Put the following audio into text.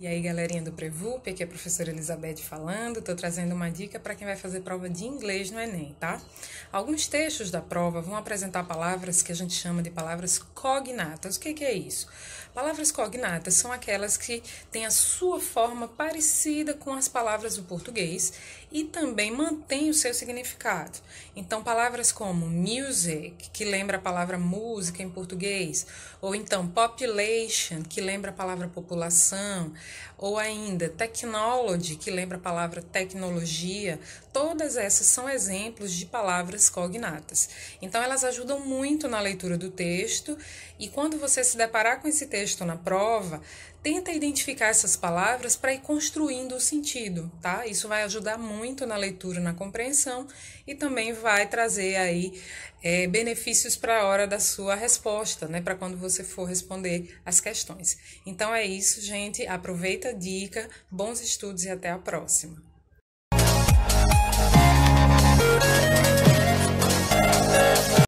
E aí, galerinha do Prevup, aqui é a professora Elizabeth falando. Estou trazendo uma dica para quem vai fazer prova de inglês no Enem, tá? Alguns textos da prova vão apresentar palavras que a gente chama de palavras cognatas. O que, que é isso? Palavras cognatas são aquelas que têm a sua forma parecida com as palavras do português e também mantêm o seu significado. Então, palavras como music, que lembra a palavra música em português, ou então population, que lembra a palavra população ou ainda technology, que lembra a palavra tecnologia, todas essas são exemplos de palavras cognatas. Então elas ajudam muito na leitura do texto e quando você se deparar com esse texto na prova, tenta identificar essas palavras para ir construindo o sentido, tá? Isso vai ajudar muito na leitura, na compreensão e também vai trazer aí é, benefícios para a hora da sua resposta, né? Para quando você for responder as questões. Então é isso, gente. Aproveita Aproveita a dica, bons estudos e até a próxima!